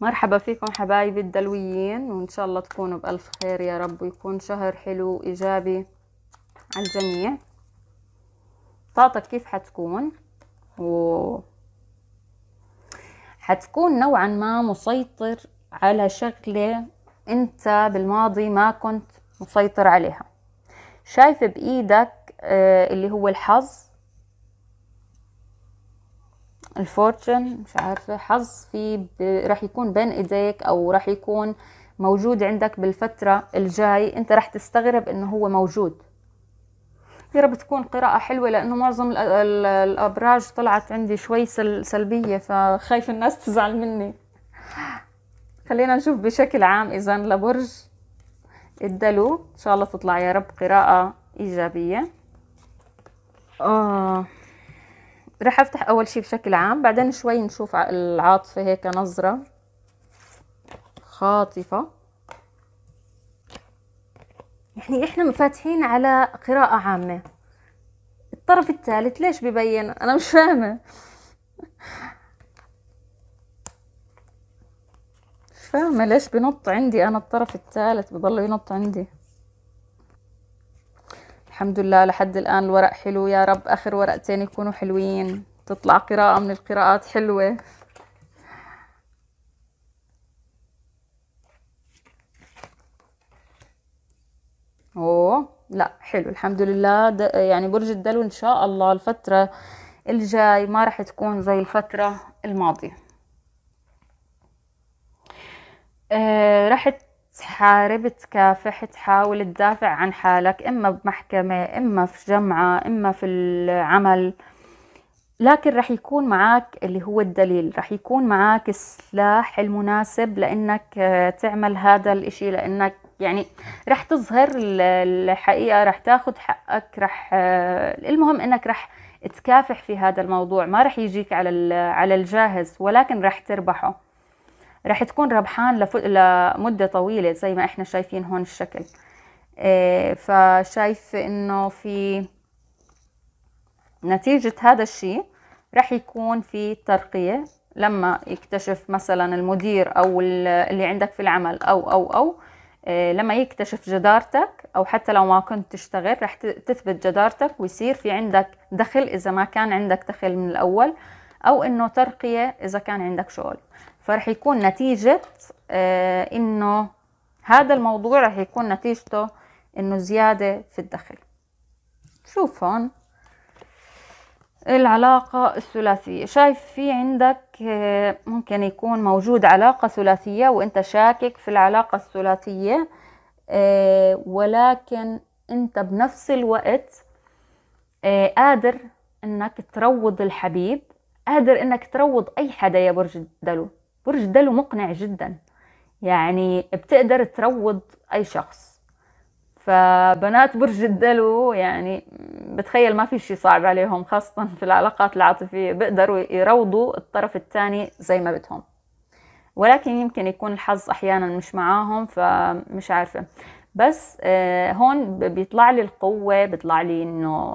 مرحبا فيكم حبايبي الدلويين وإن شاء الله تكونوا بألف خير يا رب ويكون شهر حلو إيجابي على الجميع طاقتك كيف حتكون و حتكون نوعا ما مسيطر على شغلة أنت بالماضي ما كنت مسيطر عليها شايف بإيدك آه، اللي هو الحظ الفورتشن مش عارفة حظ في راح يكون بين ايديك او راح يكون موجود عندك بالفترة الجاي انت راح تستغرب انه هو موجود يا رب تكون قراءة حلوة لأنه معظم الأبراج طلعت عندي شوي سل سلبية فخايف الناس تزعل مني خلينا نشوف بشكل عام إذا لبرج الدلو إن شاء الله تطلع يا رب قراءة إيجابية آه راح افتح اول شي بشكل عام بعدين شوي نشوف العاطفة هيك نظرة خاطفة يعني احنا مفاتحين على قراءة عامة الطرف الثالث ليش ببين انا مش فاهمة مش فاهمة ليش بنط عندي انا الطرف الثالث بضل ينط عندي الحمد لله لحد الآن الورق حلو يا رب آخر ورقتين يكونوا حلوين تطلع قراءة من القراءات حلوة اوه لا حلو الحمد لله يعني برج الدلو ان شاء الله الفترة الجاي ما رح تكون زي الفترة الماضية آه رح تحارب تكافح تحاول تدافع عن حالك إما بمحكمة إما في جمعة إما في العمل لكن رح يكون معك اللي هو الدليل رح يكون معك السلاح المناسب لأنك آه، تعمل هذا الإشي لأنك يعني رح تظهر الحقيقة رح تاخد حقك رح آه، المهم إنك رح تكافح في هذا الموضوع ما رح يجيك على على الجاهز ولكن رح تربحه رح تكون ربحان لف... لمدة طويلة زي ما احنا شايفين هون الشكل آه، فشايف انه في نتيجة هذا الشيء رح يكون في ترقية لما يكتشف مثلا المدير او اللي عندك في العمل او او او آه، لما يكتشف جدارتك او حتى لو ما كنت تشتغل رح تثبت جدارتك ويصير في عندك دخل اذا ما كان عندك دخل من الاول او انه ترقية اذا كان عندك شغل فرح يكون نتيجة آه، انه هذا الموضوع رح يكون نتيجته انه زيادة في الدخل شوف هون العلاقة الثلاثية شايف في عندك آه، ممكن يكون موجود علاقة ثلاثية وانت شاكك في العلاقة الثلاثية آه، ولكن انت بنفس الوقت قادر انك تروض الحبيب قادر انك تروض اي حدا يا برج الدلو برج دلو مقنع جدا يعني بتقدر تروض أي شخص فبنات برج الدلو يعني بتخيل ما في شيء صعب عليهم خاصة في العلاقات العاطفية بيقدروا يروضوا الطرف الثاني زي ما بدهم ولكن يمكن يكون الحظ أحيانا مش معاهم فمش عارفة بس آه، هون بيطلع لي القوة بيطلع لي إنه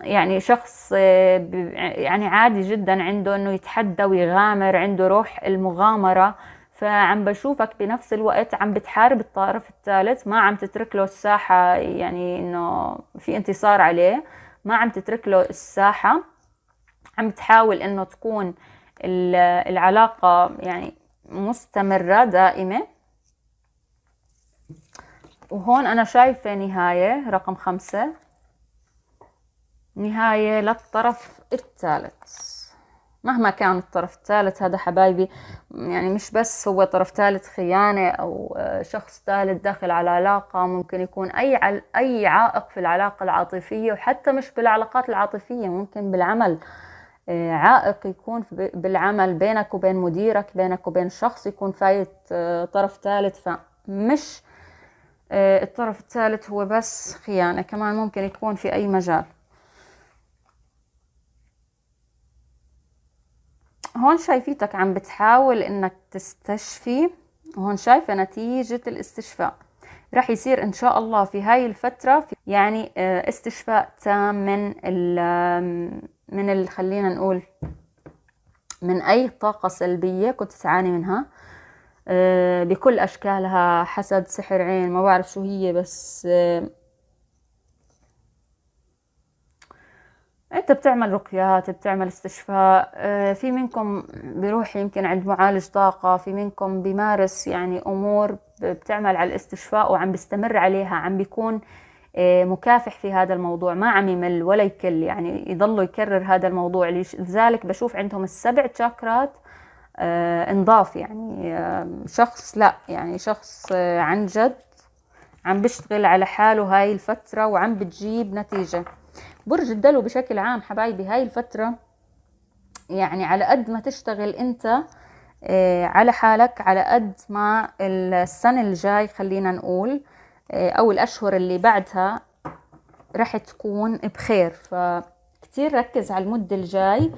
يعني شخص آه، يعني عادي جدا عنده انه يتحدى ويغامر عنده روح المغامره فعم بشوفك بنفس الوقت عم بتحارب الطرف الثالث ما عم تترك له الساحه يعني انه في انتصار عليه ما عم تترك له الساحه عم تحاول انه تكون العلاقه يعني مستمره دائمه وهون انا شايفه نهايه رقم خمسة نهاية للطرف الثالث مهما كان الطرف الثالث هذا حبايبي يعني مش بس هو طرف ثالث خيانة أو آه، شخص ثالث داخل على علاقة ممكن يكون أي عائق في العلاقة العاطفية وحتى مش بالعلاقات العاطفية ممكن بالعمل آه، عائق يكون بالعمل بينك وبين مديرك بينك وبين شخص يكون فايت آه، طرف ثالث فمش الطرف الثالث هو بس خيانة كمان ممكن يكون في أي مجال هون شايفيتك عم بتحاول انك تستشفي وهون شايفة نتيجة الاستشفاء رح يصير ان شاء الله في هاي الفترة في يعني آه، استشفاء تام من ال من اللي خلينا نقول من اي طاقة سلبية كنت تعاني منها آه، بكل اشكالها حسد سحر عين ما بعرف شو هي بس آه، انت بتعمل رقيات بتعمل استشفاء آه، في منكم بيروح يمكن عند معالج طاقة في منكم بيمارس يعني امور بتعمل على الاستشفاء وعم بيستمر عليها عم بيكون آه، مكافح في هذا الموضوع ما عم يمل ولا يكل يعني يضلوا يكرر هذا الموضوع لذلك بشوف عندهم السبع تشاكرات آه، انضاف يعني شخص لا يعني شخص عن جد عم بيشتغل على حاله هاي الفترة وعم بتجيب نتيجة برج الدلو بشكل عام حبايبي هاي الفترة يعني على قد ما تشتغل انت آه، على حالك على قد ما السنة الجاي خلينا نقول آه، او الاشهر اللي بعدها رح تكون بخير فكتير ركز على المدة الجاي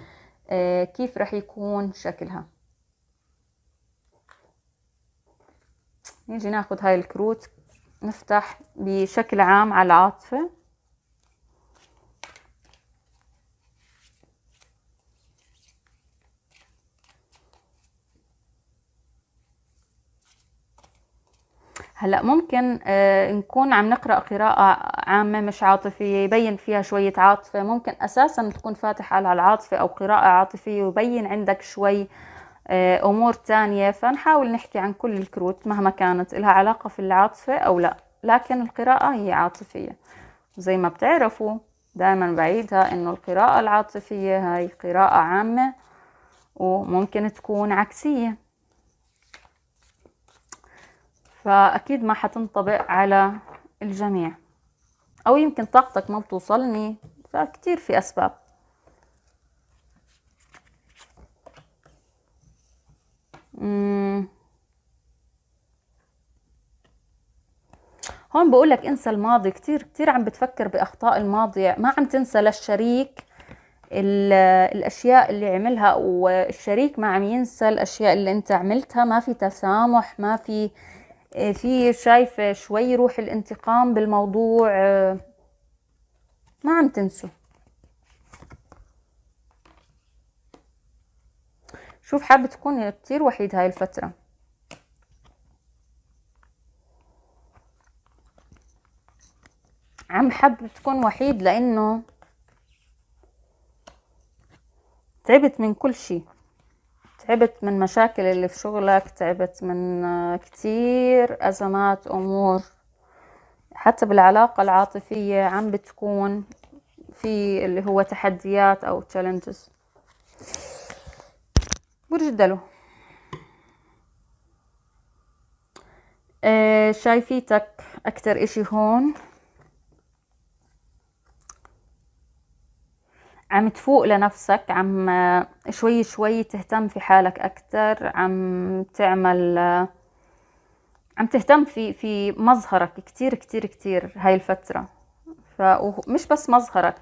آه، كيف رح يكون شكلها نيجي ناخد هاي الكروت نفتح بشكل عام على العاطفة هلا ممكن آه، نكون عم نقرا قراءه عامه مش عاطفيه يبين فيها شويه عاطفه ممكن اساسا تكون فاتح على العاطفه او قراءه عاطفيه ويبين عندك شوي آه، امور تانية فنحاول نحكي عن كل الكروت مهما كانت لها علاقه في العاطفه او لا لكن القراءه هي عاطفيه زي ما بتعرفوا دائما بعيدها انه القراءه العاطفيه هاي قراءه عامه وممكن تكون عكسيه فأكيد ما حتنطبق على الجميع أو يمكن طاقتك ما بتوصلني فكتير في أسباب هون هون بقولك انسى الماضي كتير كتير عم بتفكر بأخطاء الماضي ما عم تنسى للشريك الأشياء اللي عملها والشريك ما عم ينسى الأشياء اللي انت عملتها ما في تسامح ما في آه، في شايفة شوي روح الانتقام بالموضوع آه، ما عم تنسوا شوف حابة تكون كتير وحيد هاي الفترة عم حابة تكون وحيد لأنه تعبت من كل شيء تعبت من مشاكل اللي في شغلك تعبت من آه، كتير أزمات أمور حتى بالعلاقة العاطفية عم بتكون في اللي هو تحديات أو تشالنجز برج الدلو شايفيتك أكتر إشي هون عم تفوق لنفسك عم آه، شوي شوي تهتم في حالك أكتر عم تعمل آه، عم تهتم في في مظهرك كتير كتير كتير هاي الفترة فمش بس مظهرك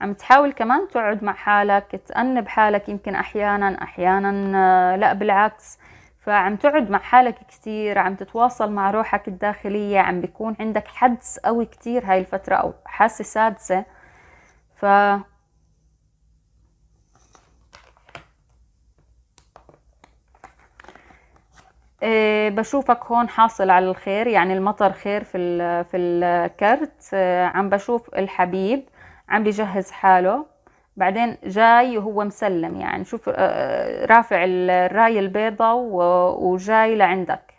عم تحاول كمان تقعد مع حالك تأنب حالك يمكن أحيانا أحيانا آه، لا بالعكس فعم تقعد مع حالك كتير عم تتواصل مع روحك الداخلية عم بيكون عندك حدس قوي كتير هاي الفترة أو حاسة سادسة ف آه، بشوفك هون حاصل على الخير يعني المطر خير في في الكرت آه، عم بشوف الحبيب عم بجهز حاله بعدين جاي وهو مسلم يعني شوف آه، رافع الراية البيضة وجاي لعندك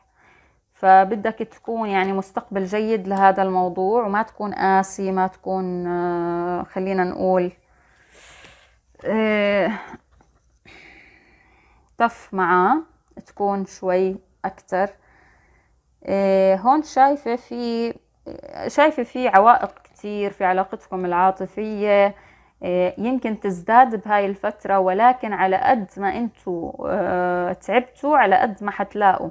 فبدك تكون يعني مستقبل جيد لهذا الموضوع وما تكون قاسي ما تكون خلينا نقول تف معاه تكون شوي أكتر إيه، هون شايفة في شايفة في عوائق كتير في علاقتكم العاطفية إيه، يمكن تزداد بهاي الفترة ولكن على قد ما انتوا آه، تعبتوا على قد ما حتلاقوا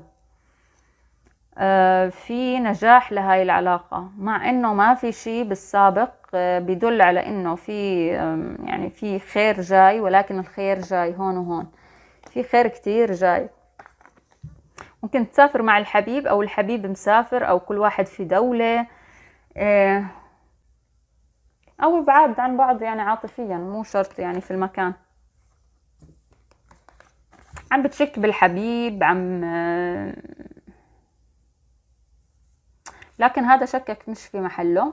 آه، في نجاح لهاي العلاقة مع انه ما في شيء بالسابق آه، بيدل على انه في يعني في خير جاي ولكن الخير جاي هون وهون في خير كتير جاي ممكن تسافر مع الحبيب أو الحبيب مسافر أو كل واحد في دولة آه، أو بعاد عن بعض يعني عاطفيا مو شرط يعني في المكان عم بتشك بالحبيب عم آه، لكن هذا شكك مش في محله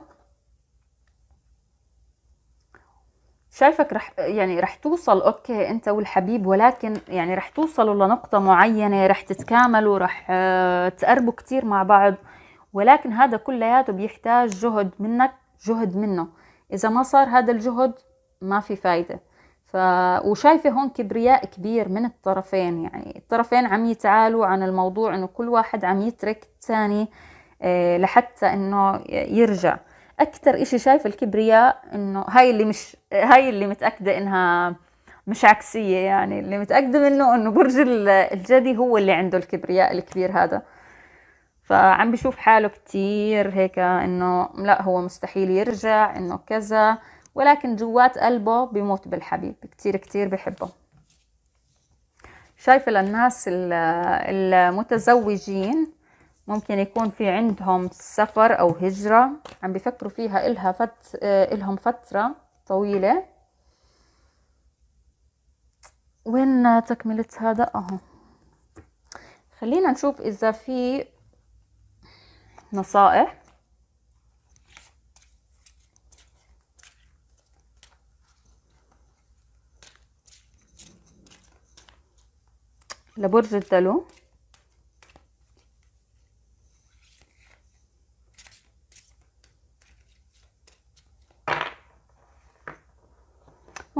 شايفك رح يعني رح توصل اوكي انت والحبيب ولكن يعني رح توصلوا لنقطة معينة رح تتكاملوا رح آه، تقربوا كتير مع بعض ولكن هذا كلياته بيحتاج جهد منك جهد منه اذا ما صار هذا الجهد ما في فايدة ف... وشايفة هون كبرياء كبير من الطرفين يعني الطرفين عم يتعالوا عن الموضوع انه كل واحد عم يترك الثاني آه، لحتى انه يرجع اكثر إشي شايفه الكبرياء انه هاي اللي مش هاي اللي متاكده انها مش عكسيه يعني اللي متاكده منه انه برج الجدي هو اللي عنده الكبرياء الكبير هذا فعم بشوف حاله كتير هيك انه لا هو مستحيل يرجع انه كذا ولكن جوات قلبه بموت بالحبيب كتير كتير بحبه شايفة للناس المتزوجين ممكن يكون في عندهم سفر أو هجرة عم بفكروا فيها إلها فت... إلهم فترة طويلة وين تكملة هذا أهو خلينا نشوف إذا في نصائح لبرج الدلو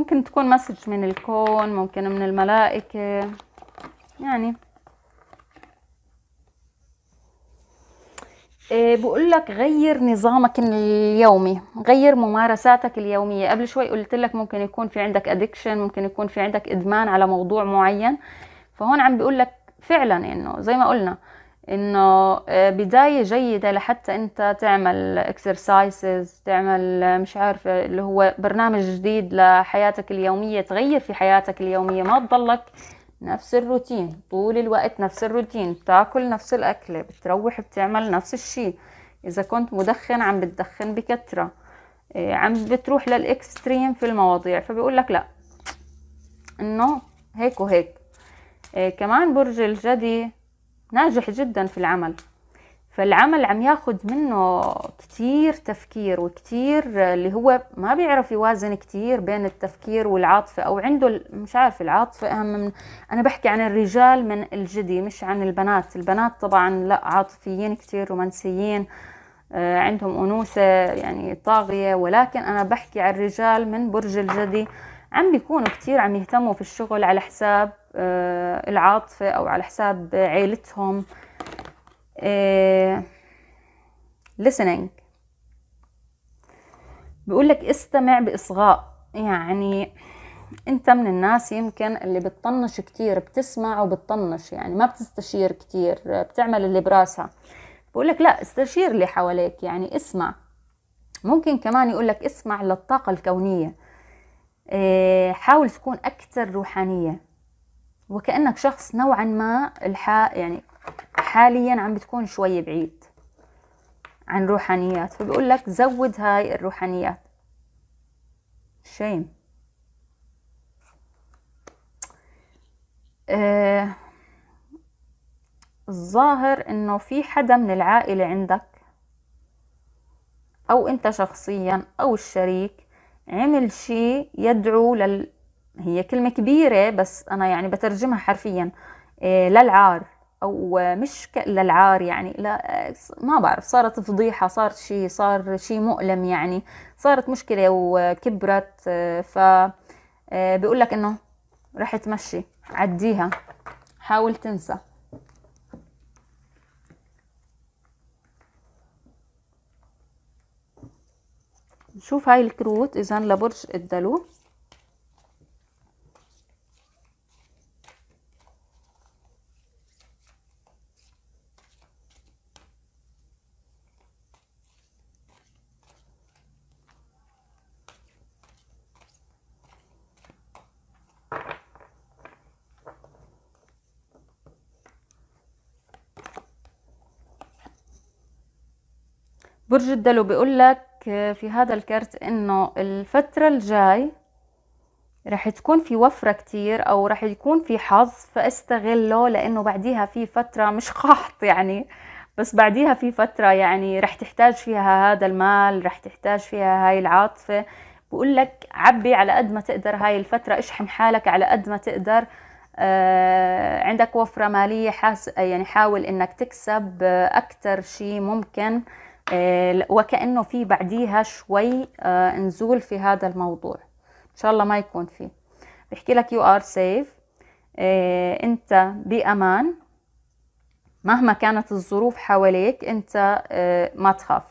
ممكن تكون مسج من الكون ممكن من الملائكة يعني إيه، بقول لك غير نظامك اليومي غير ممارساتك اليومية قبل شوي قلت لك ممكن يكون في عندك ادكشن ممكن يكون في عندك ادمان على موضوع معين فهون عم بيقول لك فعلا انه زي ما قلنا انه آه، بداية جيدة لحتى انت تعمل اكسرسايزز تعمل آه، مش عارفة اللي هو برنامج جديد لحياتك اليومية تغير في حياتك اليومية ما تضلك نفس الروتين طول الوقت نفس الروتين بتاكل نفس الأكلة بتروح بتعمل نفس الشي إذا كنت مدخن عم بتدخن بكترة آه، عم بتروح للإكستريم في المواضيع فبيقول لك لا إنه هيك وهيك كمان برج الجدي ناجح جدا في العمل فالعمل عم ياخد منه كتير تفكير وكتير اللي هو ما بيعرف يوازن كتير بين التفكير والعاطفة أو عنده مش عارف العاطفة أهم من أنا بحكي عن الرجال من الجدي مش عن البنات البنات طبعا لا عاطفيين كتير رومانسيين آه، عندهم أنوثة يعني طاغية ولكن أنا بحكي عن الرجال من برج الجدي عم بيكونوا كتير عم يهتموا في الشغل على حساب آه، العاطفة أو على حساب عيلتهم آه، listening بيقول لك استمع بإصغاء يعني انت من الناس يمكن اللي بتطنش كتير بتسمع وبتطنش يعني ما بتستشير كتير بتعمل اللي براسها بقول لك لا استشير اللي حواليك يعني اسمع ممكن كمان يقول لك اسمع للطاقة الكونية آه، حاول تكون أكثر روحانية وكأنك شخص نوعا ما الحا يعني حاليا عم بتكون شوي بعيد عن روحانيات فبقول لك زود هاي الروحانيات شيم آه الظاهر انه في حدا من العائلة عندك او انت شخصيا او الشريك عمل شيء يدعو لل هي كلمة كبيرة بس أنا يعني بترجمها حرفيا آه، للعار أو مش ك... للعار يعني لا آه، ما بعرف صارت فضيحة صار شيء صار شيء مؤلم يعني صارت مشكلة وكبرت آه، ف بيقول لك إنه رح تمشي عديها حاول تنسى نشوف هاي الكروت اذا لبرج الدلو برج الدلو بيقول لك في هذا الكرت انه الفترة الجاي رح تكون في وفرة كتير او رح يكون في حظ فاستغله لانه بعديها في فترة مش قحط يعني بس بعديها في فترة يعني رح تحتاج فيها هذا المال رح تحتاج فيها هاي العاطفة بقول لك عبي على قد ما تقدر هاي الفترة اشحن حالك على قد ما تقدر آه عندك وفرة مالية حاس يعني حاول انك تكسب اكتر شي ممكن آه آه، وكأنه في بعديها شوي آه، نزول في هذا الموضوع إن شاء الله ما يكون فيه بحكي لك يو ار سيف أنت بأمان مهما كانت الظروف حواليك أنت آه، ما تخاف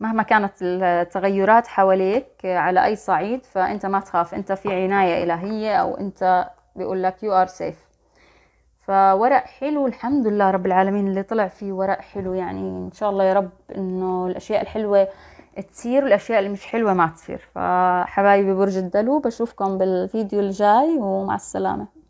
مهما كانت التغيرات حواليك على أي صعيد فأنت ما تخاف أنت في عناية إلهية أو أنت بيقول لك يو ار سيف فورق حلو الحمد لله رب العالمين اللي طلع فيه ورق حلو يعني ان شاء الله يا رب انه الاشياء الحلوه تصير والاشياء اللي مش حلوه ما تصير فحبايبي برج الدلو بشوفكم بالفيديو الجاي ومع السلامه